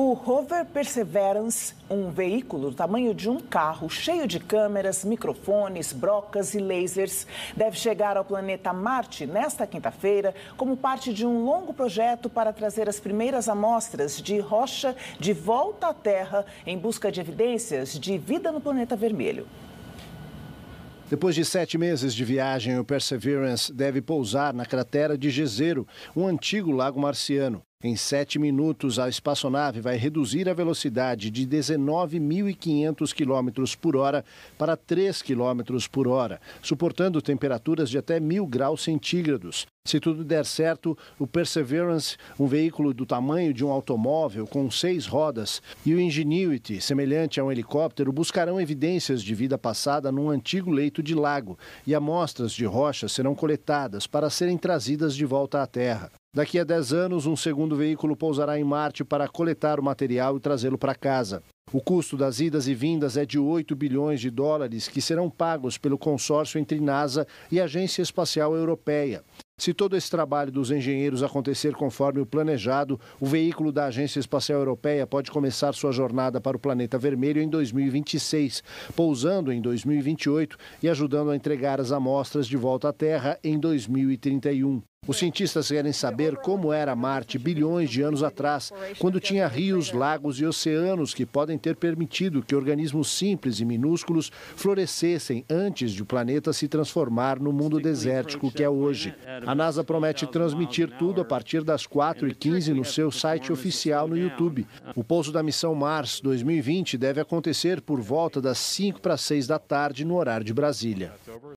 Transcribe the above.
O rover Perseverance, um veículo do tamanho de um carro, cheio de câmeras, microfones, brocas e lasers, deve chegar ao planeta Marte nesta quinta-feira como parte de um longo projeto para trazer as primeiras amostras de rocha de volta à Terra em busca de evidências de vida no planeta vermelho. Depois de sete meses de viagem, o Perseverance deve pousar na cratera de Jezero, um antigo lago marciano. Em sete minutos, a espaçonave vai reduzir a velocidade de 19.500 km por hora para 3 km por hora, suportando temperaturas de até 1.000 graus centígrados. Se tudo der certo, o Perseverance, um veículo do tamanho de um automóvel com seis rodas, e o Ingenuity, semelhante a um helicóptero, buscarão evidências de vida passada num antigo leito de lago e amostras de rochas serão coletadas para serem trazidas de volta à Terra. Daqui a 10 anos, um segundo veículo pousará em Marte para coletar o material e trazê-lo para casa. O custo das idas e vindas é de 8 bilhões de dólares, que serão pagos pelo consórcio entre NASA e a Agência Espacial Europeia. Se todo esse trabalho dos engenheiros acontecer conforme o planejado, o veículo da Agência Espacial Europeia pode começar sua jornada para o planeta vermelho em 2026, pousando em 2028 e ajudando a entregar as amostras de volta à Terra em 2031. Os cientistas querem saber como era Marte bilhões de anos atrás, quando tinha rios, lagos e oceanos que podem ter permitido que organismos simples e minúsculos florescessem antes de o planeta se transformar no mundo desértico que é hoje. A NASA promete transmitir tudo a partir das 4h15 no seu site oficial no YouTube. O pouso da missão Mars 2020 deve acontecer por volta das 5 para 6 da tarde no horário de Brasília.